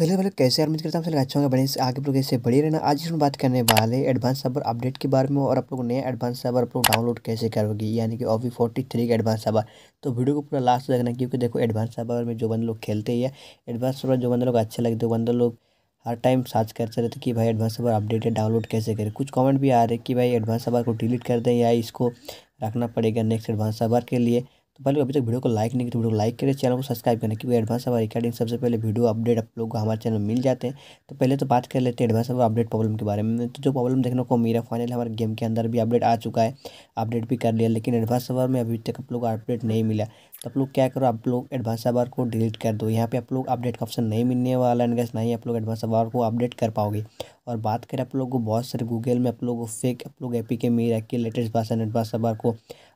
तो चलिए मतलब कैसे अरेंज करता हूँ चलिए अच्छा होगा बड़े आगे प्रोग्रेस से बढ़ी रहना आज इसमें बात करने वाले एडवांस सबर अपडेट के बारे में और आप लोग नया एडवांस सबर आप लोग डाउनलोड कैसे करोगे यानी कि ओवी फोर्टी थ्री का एडवांस सबर तो वीडियो को पूरा लास्ट देखना क्योंकि देखो एडवांस सबर में जो बंद लोग खेलते हैं एडवांस सबर जो बंद लोग अच्छे लगते हैं बंदे लोग हर टाइम सर्च करते रहते कि भाई एडवांस सबर अपडेट है डाउनलोड कैसे करें कुछ कमेंट भी आ रहे कि भाई एडवांस सबर को डिलीट कर दें या इसको रखना पड़ेगा नेक्स्ट एडवांस सबर के लिए तो पहले अभी तक वीडियो को लाइक नहीं किया तो वीडियो को लाइक करें चैनल को सब्सक्राइब करना क्योंकि एडवांस हमारे रिकॉर्डिंग सबसे पहले वीडियो अपडेट आप लोग को हमारे चैनल मिल जाते हैं तो पहले तो बात कर लेते हैं एडवांस हवा अपडेट प्रॉब्लम के बारे में तो जो प्रॉब्लम देखने को मेरा फाइनल हमारे गेम के अंदर भी अपडेट आ चुका है अपडेट भी कर लिया लेकिन एडवांस सवर में अभी तक आप लोग अपडेट नहीं मिला तो आप लोग क्या करो आप लोग एडवांस सर्वर को डिलीट कर दो यहाँ पे आप लोग अपडेट का ऑप्शन नहीं मिलने वाला है ना ही आप लोग एडवांस सर्वर को अपडेट कर पाओगे और बात करें आप लोग को बहुत सारे गूगल में आप लोगों को फेक आप लोग ए पी के मेरा के लेटेस्ट भाषा नेट भाषा बार को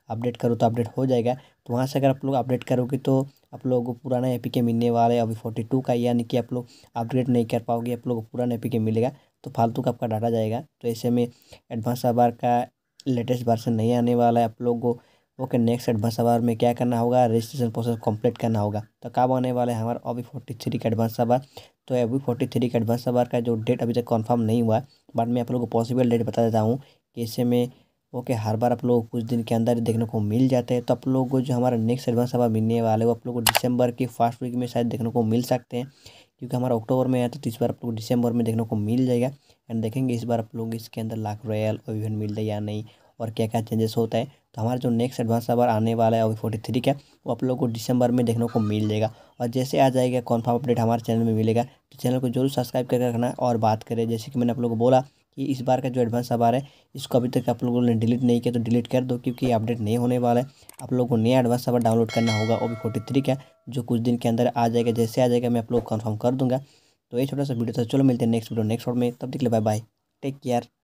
अपडेट करो तो अपडेट हो जाएगा तो वहाँ से अगर आप लोग अपडेट करोगे तो आप लोगों को पुराना ए पी के मिलने वाला है अभी फोर्टी टू का यानी कि आप लोग अपडेट नहीं कर पाओगे आप लोग को पुराना ए पी के मिलेगा तो फालतू का आपका डाटा जाएगा तो ऐसे में एडवांस बार का लेटेस्ट वर्सन नहीं आने वाला है आप लोगों को ओके नेक्स्ट एडवांस सवार में क्या करना होगा रजिस्ट्रेशन प्रोसेस कंप्लीट करना होगा तो कब आने वाला है हमारा अभी फोर्टी थ्री का एडवांस सवार तो अभी फोर्टी थ्री का एडवांस सवार का जो डेट अभी तक कंफर्म नहीं हुआ है बट मैं आप लोगों को पॉसिबल डेट बता देता हूँ कि इससे में ओके हर बार आप लोगों को कुछ दिन के अंदर देखने को मिल जाते हैं तो आप लोग को जो हमारा नेक्स्ट एडवांस सवार मिलने वाला है वो आप लोग को दिसंबर के फर्स्ट वीक में शायद देखने को मिल सकते हैं क्योंकि हमारा अक्टूबर में आया था तो इस बार आप लोग दिसंबर में देखने को मिल जाएगा एंड देखेंगे इस बार आप लोग इसके अंदर लाख रॉयल और इवेंट मिलता है या नहीं और क्या क्या चेंजेस होता है तो हमारा जो नेक्स्ट एडवांस नंबर आने वाला है वो फोर्टी थ्री का वो आप लोग को दिसंबर में देखने को मिल जाएगा और जैसे आ जाएगा कॉन्फर्म अपडेट हमारे चैनल में मिलेगा तो चैनल को जरूर सब्सक्राइब करके रखना और बात करें जैसे कि मैंने आप लोग को बोला कि इस बार का जो एडवांस सवार है इसको अभी तक आप लोगों ने डिलीट नहीं किया तो डिलीट कर दो क्योंकि अपडेट नहीं होने वाला है आप लोगों को नया एडवांस सवार डाउनलोड करना होगा ओ भी फोर्टी थ्री का जो कुछ दिन के अंदर आ जाएगा जैसे आ जाएगा मैं आप लोग को कन्फर्म कर दूंगा तो ये छोटा सा वीडियो था चलो मिलते हैं नेक्स्ट वीडियो नेक्स्ट वोट में तब देख लिया बाय बाय टेक केयर